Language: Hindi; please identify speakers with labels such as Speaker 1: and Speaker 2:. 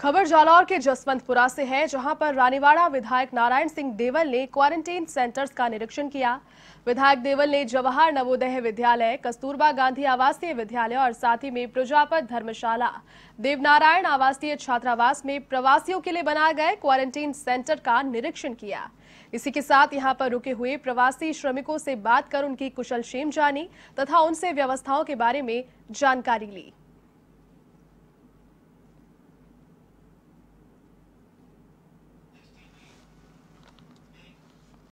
Speaker 1: खबर जालौर के जसवंतपुरा से है जहां पर रानीवाड़ा विधायक नारायण सिंह देवल ने क्वारंटीन सेंटर्स का निरीक्षण किया विधायक देवल ने जवाहर नवोदय विद्यालय कस्तूरबा गांधी आवासीय विद्यालय और साथ ही में प्रजापत धर्मशाला देवनारायण आवासीय छात्रावास में प्रवासियों के लिए बनाए गए क्वारंटीन सेंटर का निरीक्षण किया इसी के साथ यहाँ पर रुके हुए प्रवासी श्रमिकों से बात कर उनकी कुशल क्षेम जानी तथा उनसे व्यवस्थाओं के बारे में जानकारी ली